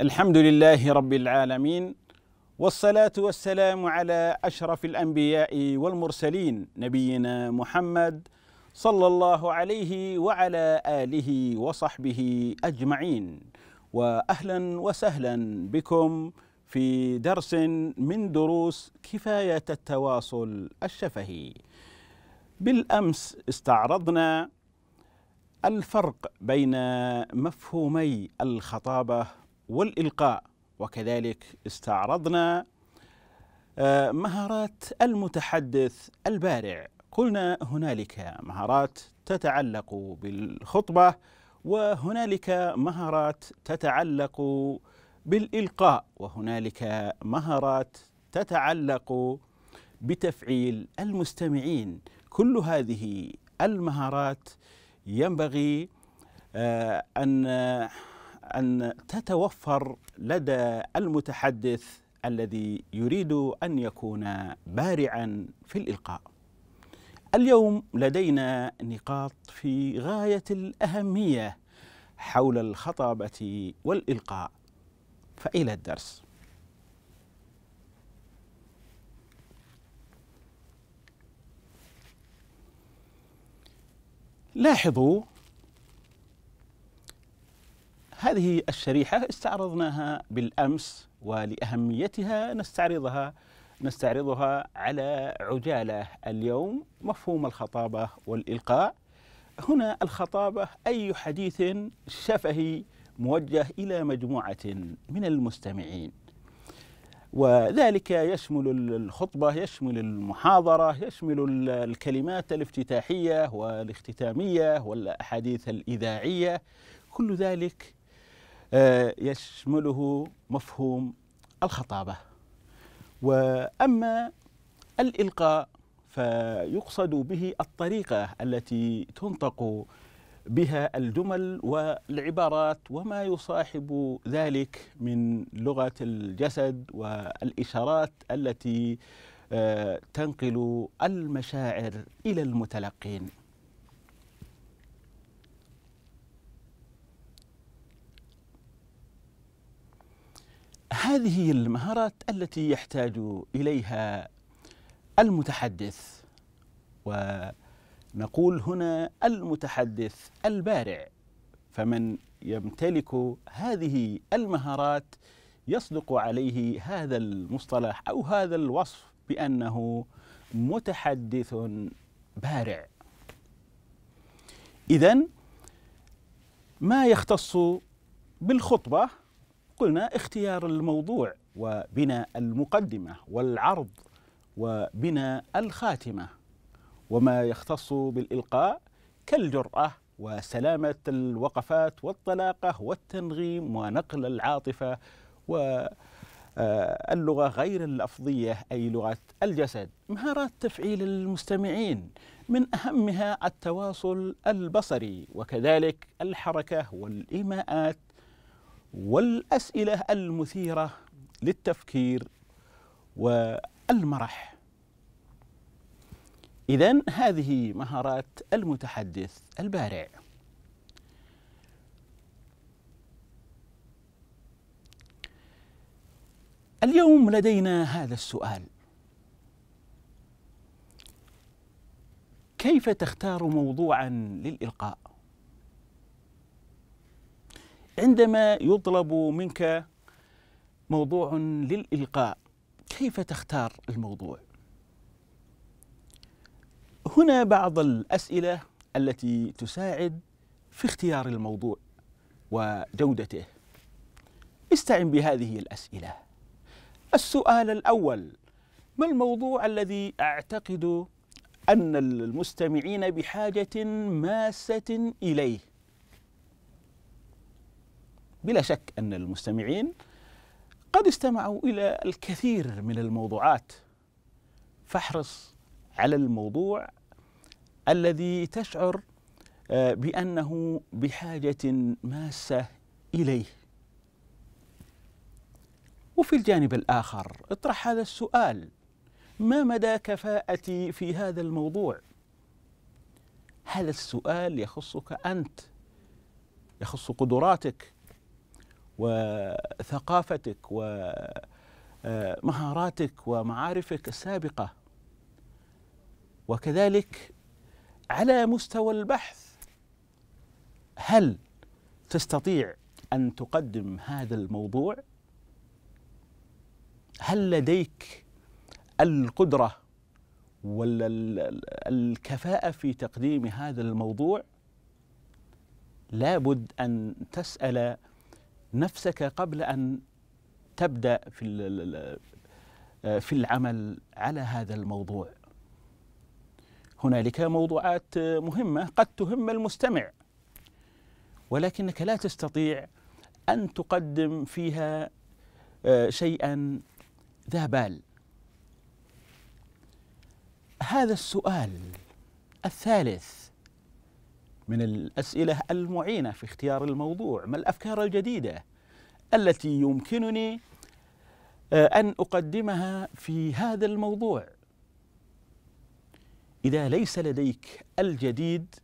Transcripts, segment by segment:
الحمد لله رب العالمين والصلاة والسلام على أشرف الأنبياء والمرسلين نبينا محمد صلى الله عليه وعلى آله وصحبه أجمعين وأهلا وسهلا بكم في درس من دروس كفاية التواصل الشفهي بالأمس استعرضنا الفرق بين مفهومي الخطابة والإلقاء وكذلك استعرضنا آه، مهارات المتحدث البارع قلنا هنالك مهارات تتعلق بالخطبة وهنالك مهارات تتعلق بالإلقاء وهنالك مهارات تتعلق بتفعيل المستمعين كل هذه المهارات ينبغي آه، أن أن تتوفر لدى المتحدث الذي يريد أن يكون بارعا في الإلقاء اليوم لدينا نقاط في غاية الأهمية حول الخطابة والإلقاء فإلى الدرس لاحظوا هذه الشريحة استعرضناها بالأمس ولأهميتها نستعرضها نستعرضها على عجالة اليوم مفهوم الخطابة والإلقاء هنا الخطابة أي حديث شفهي موجه إلى مجموعة من المستمعين وذلك يشمل الخطبة يشمل المحاضرة يشمل الكلمات الافتتاحية والاختتامية والأحاديث الإذاعية كل ذلك آه، يشمله مفهوم الخطابة وأما الإلقاء فيقصد به الطريقة التي تنطق بها الجمل والعبارات وما يصاحب ذلك من لغة الجسد والإشارات التي آه، تنقل المشاعر إلى المتلقين هذه المهارات التي يحتاج اليها المتحدث ونقول هنا المتحدث البارع فمن يمتلك هذه المهارات يصدق عليه هذا المصطلح او هذا الوصف بانه متحدث بارع اذا ما يختص بالخطبه قلنا اختيار الموضوع وبناء المقدمة والعرض وبناء الخاتمة وما يختص بالإلقاء كالجرأة وسلامة الوقفات والطلاقة والتنغيم ونقل العاطفة واللغة آه، غير اللفظية أي لغة الجسد مهارات تفعيل المستمعين من أهمها التواصل البصري وكذلك الحركة والإيماءات والأسئلة المثيرة للتفكير والمرح إذا هذه مهارات المتحدث البارع اليوم لدينا هذا السؤال كيف تختار موضوعا للإلقاء؟ عندما يطلب منك موضوع للإلقاء كيف تختار الموضوع؟ هنا بعض الأسئلة التي تساعد في اختيار الموضوع وجودته استعن بهذه الأسئلة السؤال الأول ما الموضوع الذي أعتقد أن المستمعين بحاجة ماسة إليه بلا شك أن المستمعين قد استمعوا إلى الكثير من الموضوعات فاحرص على الموضوع الذي تشعر آه، بأنه بحاجة ماسة إليه وفي الجانب الآخر اطرح هذا السؤال ما مدى كفاءتي في هذا الموضوع هذا السؤال يخصك أنت يخص قدراتك وثقافتك ومهاراتك آه، ومعارفك السابقة وكذلك على مستوى البحث هل تستطيع أن تقدم هذا الموضوع هل لديك القدرة ولا الكفاءة في تقديم هذا الموضوع لابد أن تسأل نفسك قبل أن تبدأ في آه، في العمل على هذا الموضوع هنالك موضوعات مهمة قد تهم المستمع ولكنك لا تستطيع أن تقدم فيها آه، شيئا ذا بال هذا السؤال الثالث من الأسئلة المعينة في اختيار الموضوع ما الأفكار الجديدة التي يمكنني آه، أن أقدمها في هذا الموضوع إذا ليس لديك الجديد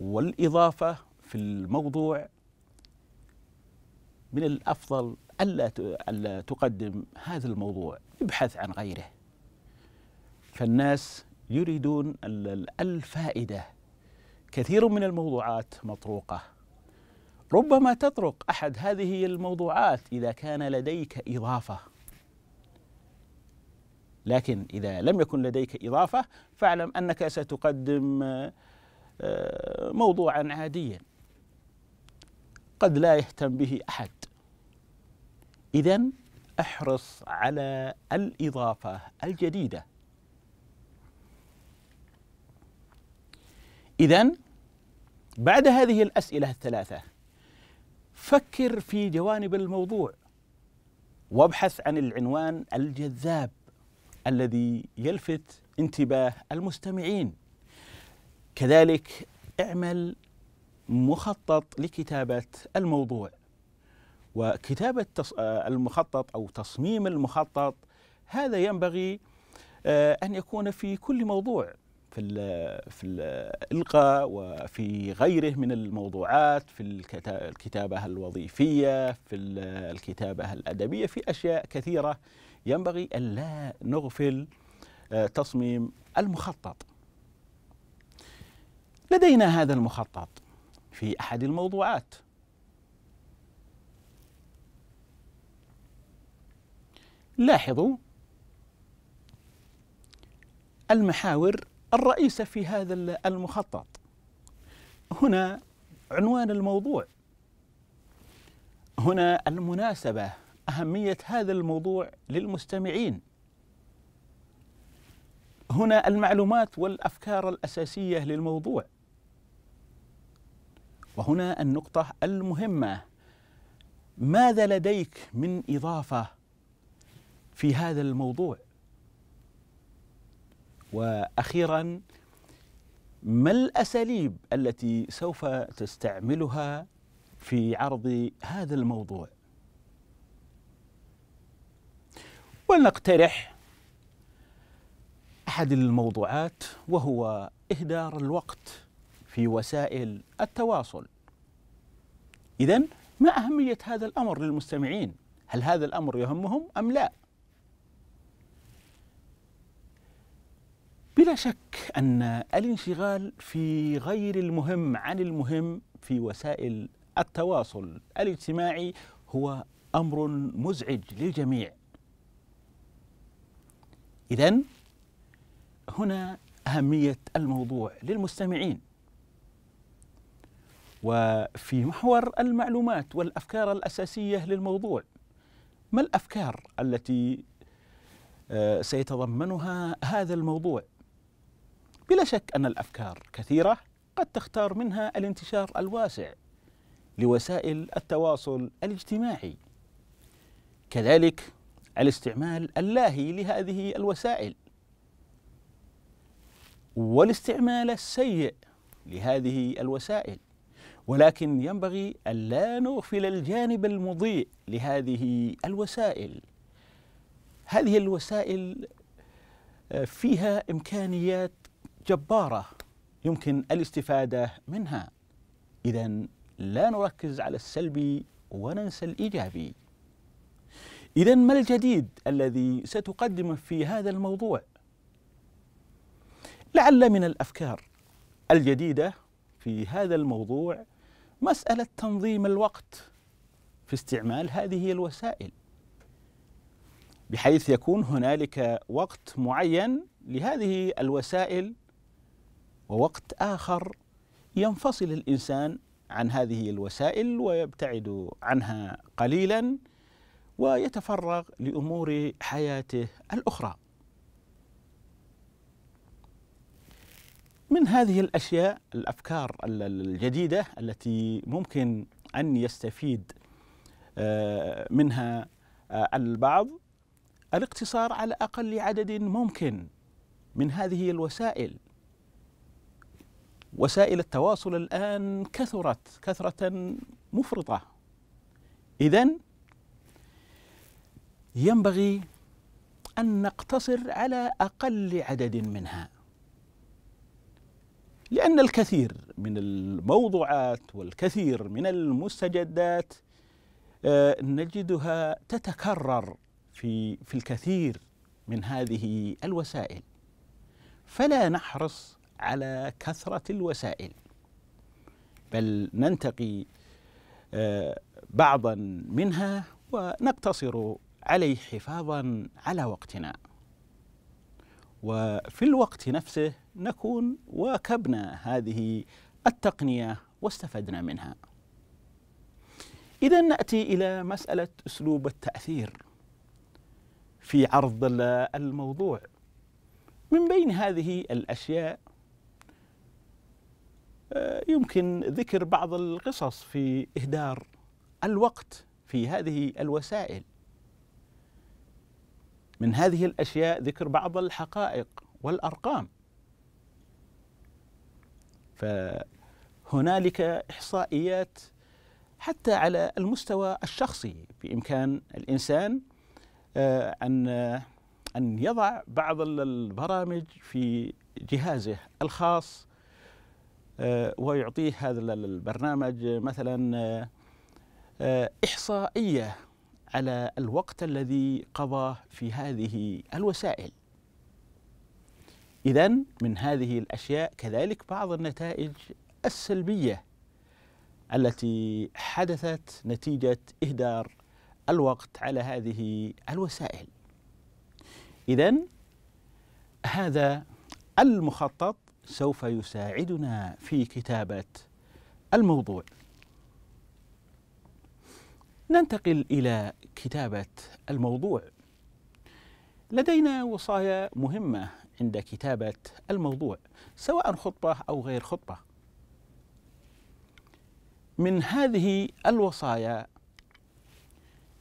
والإضافة في الموضوع من الأفضل ألا ألا تقدم هذا الموضوع ابحث عن غيره فالناس يريدون الفائده كثير من الموضوعات مطروقه ربما تطرق احد هذه الموضوعات اذا كان لديك اضافه لكن اذا لم يكن لديك اضافه فاعلم انك ستقدم آه، موضوعا عاديا قد لا يهتم به احد اذا احرص على الاضافه الجديده إذا بعد هذه الأسئلة الثلاثة فكر في جوانب الموضوع وابحث عن العنوان الجذاب الذي يلفت انتباه المستمعين كذلك اعمل مخطط لكتابة الموضوع وكتابة آه، المخطط أو تصميم المخطط هذا ينبغي آه، أن يكون في كل موضوع في الـ في الالقاء وفي غيره من الموضوعات في الكتابه الوظيفيه في الكتابه الادبيه في اشياء كثيره ينبغي الا نغفل آه، تصميم المخطط لدينا هذا المخطط في احد الموضوعات لاحظوا المحاور الرئيسة في هذا المخطط هنا عنوان الموضوع هنا المناسبة أهمية هذا الموضوع للمستمعين هنا المعلومات والأفكار الأساسية للموضوع وهنا النقطة المهمة ماذا لديك من إضافة في هذا الموضوع واخيرا ما الاساليب التي سوف تستعملها في عرض هذا الموضوع ولنقترح احد الموضوعات وهو اهدار الوقت في وسائل التواصل اذا ما اهميه هذا الامر للمستمعين هل هذا الامر يهمهم ام لا بلا شك أن الانشغال في غير المهم عن المهم في وسائل التواصل الاجتماعي هو أمر مزعج للجميع إذا هنا أهمية الموضوع للمستمعين وفي محور المعلومات والأفكار الأساسية للموضوع ما الأفكار التي آه، سيتضمنها هذا الموضوع بلا شك أن الأفكار كثيرة قد تختار منها الانتشار الواسع لوسائل التواصل الاجتماعي كذلك الاستعمال اللاهي لهذه الوسائل والاستعمال السيء لهذه الوسائل ولكن ينبغي ألا نغفل الجانب المضيء لهذه الوسائل هذه الوسائل آه، فيها إمكانيات جبارة يمكن الاستفادة منها إذا لا نركز على السلبي وننسى الإيجابي إذا ما الجديد الذي ستقدمه في هذا الموضوع؟ لعل من الأفكار الجديدة في هذا الموضوع مسألة تنظيم الوقت في استعمال هذه الوسائل بحيث يكون هنالك وقت معين لهذه الوسائل ووقت آخر ينفصل الإنسان عن هذه الوسائل ويبتعد عنها قليلا ويتفرغ لأمور حياته الأخرى من هذه الأشياء الأفكار الجديدة التي ممكن أن يستفيد آه، منها آه، البعض الاقتصار على أقل عدد ممكن من هذه الوسائل وسائل التواصل الآن كثرت كثرة مفرطة إذا ينبغي أن نقتصر على أقل عدد منها لأن الكثير من الموضوعات والكثير من المستجدات آه، نجدها تتكرر في في الكثير من هذه الوسائل فلا نحرص على كثرة الوسائل بل ننتقي آه، بعضا منها ونقتصر عليه حفاظا على وقتنا وفي الوقت نفسه نكون واكبنا هذه التقنية واستفدنا منها إذا نأتي إلى مسألة أسلوب التأثير في عرض الموضوع من بين هذه الأشياء آه، يمكن ذكر بعض القصص في إهدار الوقت في هذه الوسائل من هذه الأشياء ذكر بعض الحقائق والأرقام فهنالك إحصائيات حتى على المستوى الشخصي بإمكان الإنسان آه، أن أن يضع بعض البرامج في جهازه الخاص آه، ويعطيه هذا البرنامج مثلا آه، آه، إحصائية على الوقت الذي قضاه في هذه الوسائل إذا من هذه الأشياء كذلك بعض النتائج السلبية التي حدثت نتيجة إهدار الوقت على هذه الوسائل إذا هذا المخطط سوف يساعدنا في كتابة الموضوع. ننتقل إلى كتابة الموضوع. لدينا وصايا مهمة عند كتابة الموضوع سواء خطبة أو غير خطبة. من هذه الوصايا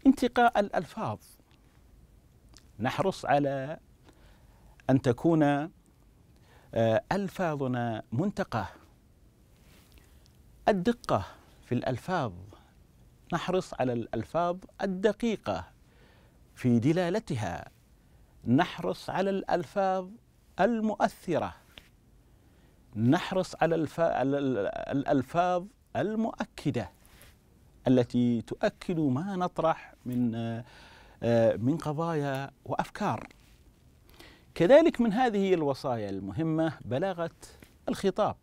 انتقاء الألفاظ. نحرص على أن تكون آه، ألفاظنا منتقاه الدقة في الألفاظ نحرص على الألفاظ الدقيقة في دلالتها نحرص على الألفاظ المؤثرة نحرص على الألفاظ المؤكدة التي تؤكد ما نطرح من آه، آه، من قضايا وأفكار كذلك من هذه الوصايا المهمة بلاغة الخطاب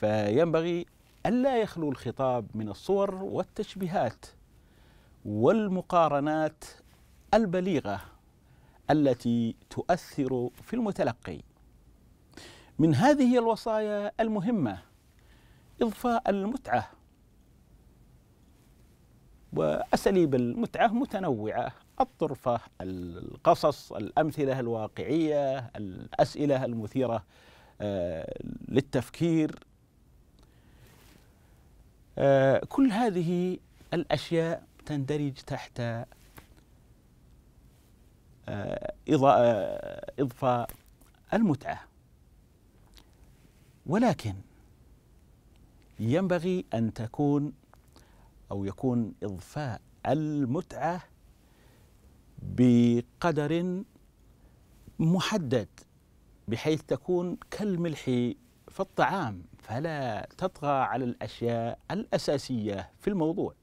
فينبغي ألا يخلو الخطاب من الصور والتشبيهات والمقارنات البليغة التي تؤثر في المتلقي من هذه الوصايا المهمة إضفاء المتعة وأساليب المتعة متنوعة الطرفة القصص الأمثلة الواقعية الأسئلة المثيرة آه، للتفكير آه، كل هذه الأشياء تندرج تحت آه، إضفاء المتعة ولكن ينبغي أن تكون أو يكون إضفاء المتعة بقدر محدد بحيث تكون كالملح في الطعام فلا تطغى على الاشياء الاساسيه في الموضوع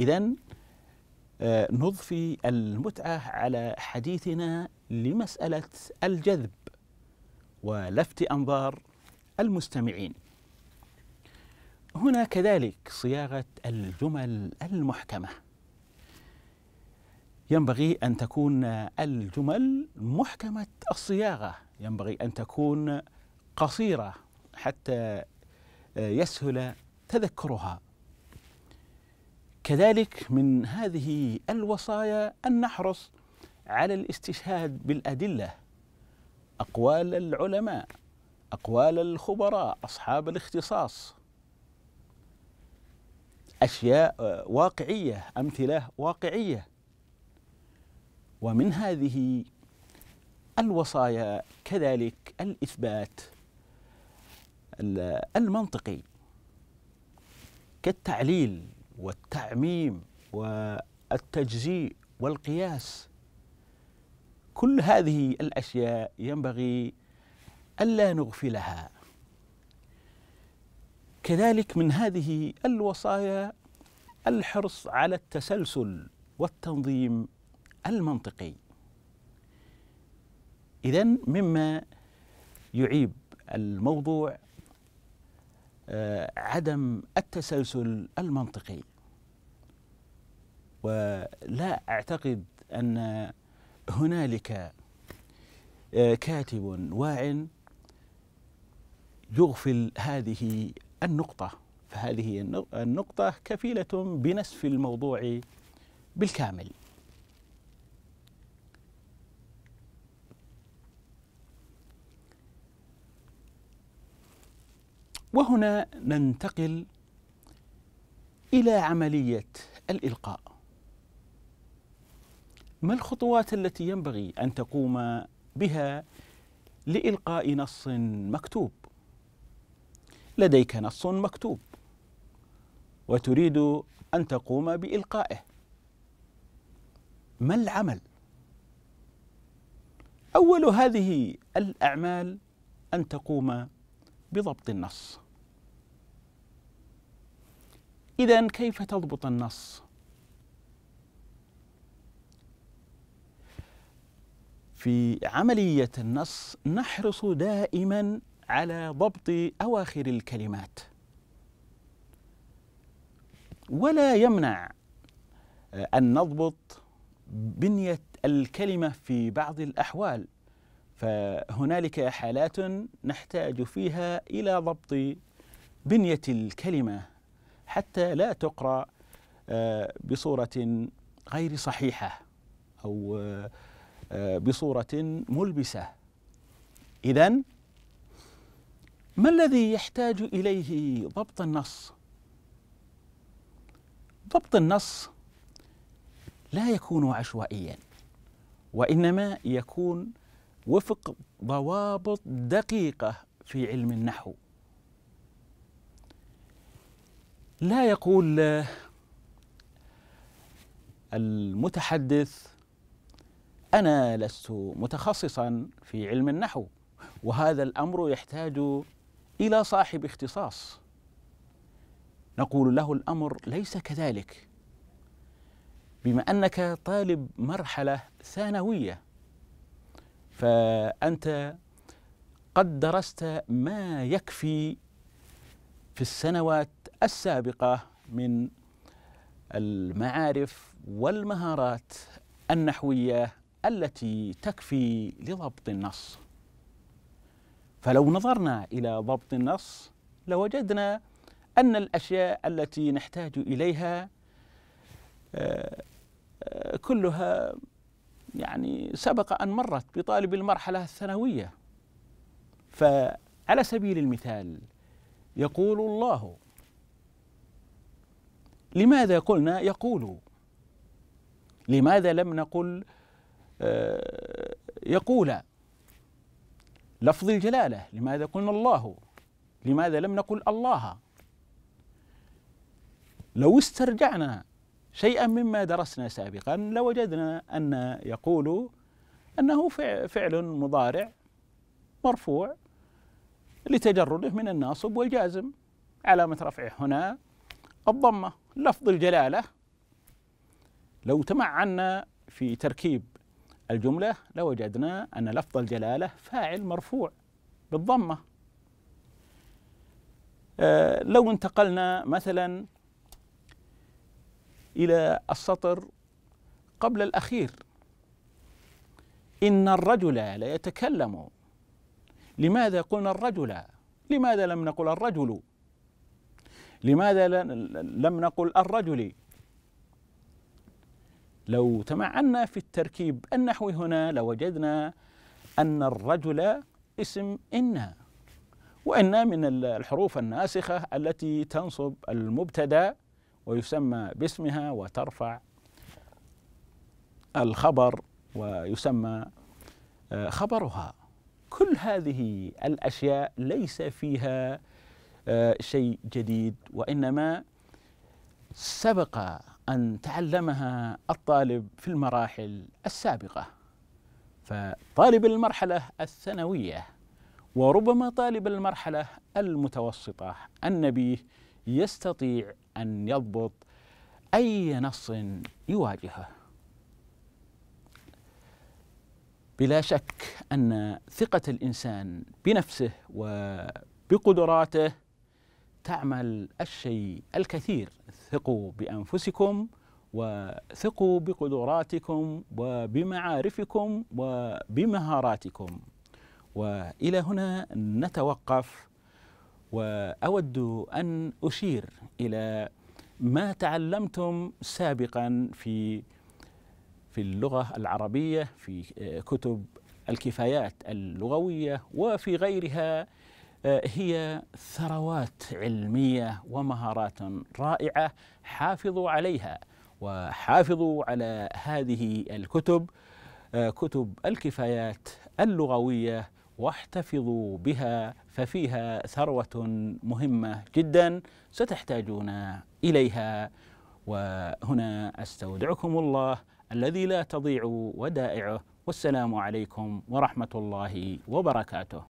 اذا آه، نضفي المتعه على حديثنا لمساله الجذب ولفت انظار المستمعين هنا كذلك صياغه الجمل المحكمه ينبغي أن تكون الجمل محكمة الصياغة ينبغي أن تكون قصيرة حتى يسهل تذكرها كذلك من هذه الوصايا أن نحرص على الاستشهاد بالأدلة أقوال العلماء أقوال الخبراء أصحاب الاختصاص أشياء واقعية أمثلة واقعية ومن هذه الوصايا كذلك الإثبات المنطقي كالتعليل والتعميم والتجزيء والقياس كل هذه الاشياء ينبغي الا نغفلها كذلك من هذه الوصايا الحرص على التسلسل والتنظيم المنطقي إذا مما يعيب الموضوع آه، عدم التسلسل المنطقي ولا أعتقد أن هنالك آه، كاتب واع يغفل هذه النقطة فهذه النقطة كفيلة بنسف الموضوع بالكامل وهنا ننتقل الى عمليه الالقاء ما الخطوات التي ينبغي ان تقوم بها لالقاء نص مكتوب لديك نص مكتوب وتريد ان تقوم بالقائه ما العمل اول هذه الاعمال ان تقوم بضبط النص إذا كيف تضبط النص؟ في عملية النص نحرص دائما على ضبط أواخر الكلمات ولا يمنع آه، أن نضبط بنية الكلمة في بعض الأحوال فهنالك حالات نحتاج فيها إلى ضبط بنية الكلمة حتى لا تقرأ آه، بصورة غير صحيحة أو آه، آه، بصورة ملبسة إذا ما الذي يحتاج إليه ضبط النص؟ ضبط النص لا يكون عشوائيا وإنما يكون وفق ضوابط دقيقة في علم النحو لا يقول آه، المتحدث أنا لست متخصصا في علم النحو وهذا الأمر يحتاج إلى صاحب اختصاص نقول له الأمر ليس كذلك بما أنك طالب مرحلة ثانوية فأنت قد درست ما يكفي في السنوات السابقة من المعارف والمهارات النحوية التي تكفي لضبط النص فلو نظرنا إلى ضبط النص لوجدنا أن الأشياء التي نحتاج إليها آه، كلها يعني سبق أن مرت بطالب المرحلة الثانوية فعلى سبيل المثال يقول الله لماذا قلنا يقول لماذا لم نقل آه، يقول لفظ الجلالة لماذا قلنا الله لماذا لم نقل الله لو استرجعنا شيئا مما درسنا سابقا لوجدنا أن يقول أنه فعل مضارع مرفوع لتجرده من الناصب والجازم علامة رفعه هنا الضمة لفظ الجلاله لو تمعنا في تركيب الجمله لوجدنا ان لفظ الجلاله فاعل مرفوع بالضمه آه، لو انتقلنا مثلا الى السطر قبل الاخير ان الرجل ليتكلم لماذا قلنا الرجل لماذا لم نقل الرجل لماذا لم نقل الرجل لو تمعنا في التركيب النحوي هنا لوجدنا أن الرجل اسم إن وإن من الحروف الناسخة التي تنصب المبتدأ ويسمى باسمها وترفع الخبر ويسمى آه، خبرها كل هذه الأشياء ليس فيها آه، شيء جديد وإنما سبق أن تعلمها الطالب في المراحل السابقة فطالب المرحلة الثانوية وربما طالب المرحلة المتوسطة النبيه يستطيع أن يضبط أي نص يواجهه بلا شك أن ثقة الإنسان بنفسه وبقدراته تعمل الشيء الكثير ثقوا بانفسكم وثقوا بقدراتكم وبمعارفكم وبمهاراتكم والى هنا نتوقف واود ان اشير الى ما تعلمتم سابقا في في اللغه العربيه في آه، كتب الكفايات اللغويه وفي غيرها آه، هي ثروات علميه ومهارات رائعه حافظوا عليها وحافظوا على هذه الكتب آه، كتب الكفايات اللغويه واحتفظوا بها ففيها ثروه مهمه جدا ستحتاجون اليها وهنا استودعكم الله الذي لا تضيع ودائعه والسلام عليكم ورحمه الله وبركاته